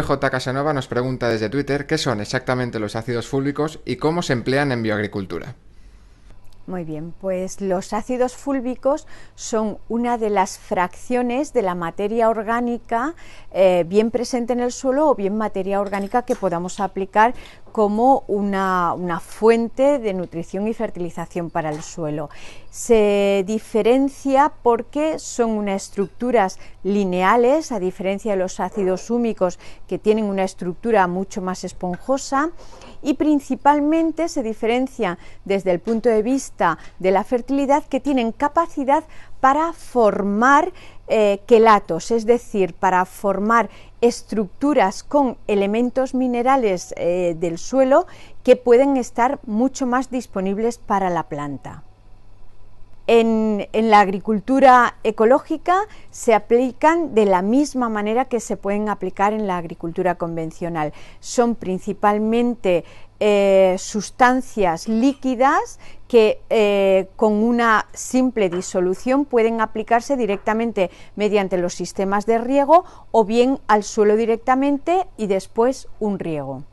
VJ Casanova nos pregunta desde Twitter qué son exactamente los ácidos fúlvicos y cómo se emplean en bioagricultura. Muy bien, pues los ácidos fúlvicos son una de las fracciones de la materia orgánica eh, bien presente en el suelo o bien materia orgánica que podamos aplicar como una, fuente de nutrición y fertilización para el suelo. Se diferencia porque son unas estructuras lineales, a diferencia de los ácidos húmicos que tienen una estructura mucho más esponjosa y principalmente se diferencia desde el punto de vista de la fertilidad que tienen capacidad para formar eh, quelatos, es decir, para formar estructuras con elementos minerales eh, del suelo que pueden estar mucho más disponibles para la planta. en, la agricultura ecológica se aplican de la misma manera que se pueden aplicar en la agricultura convencional. Son principalmente eh, sustancias líquidas que eh, con una simple disolución pueden aplicarse directamente mediante los sistemas de riego o bien al suelo directamente y después un riego.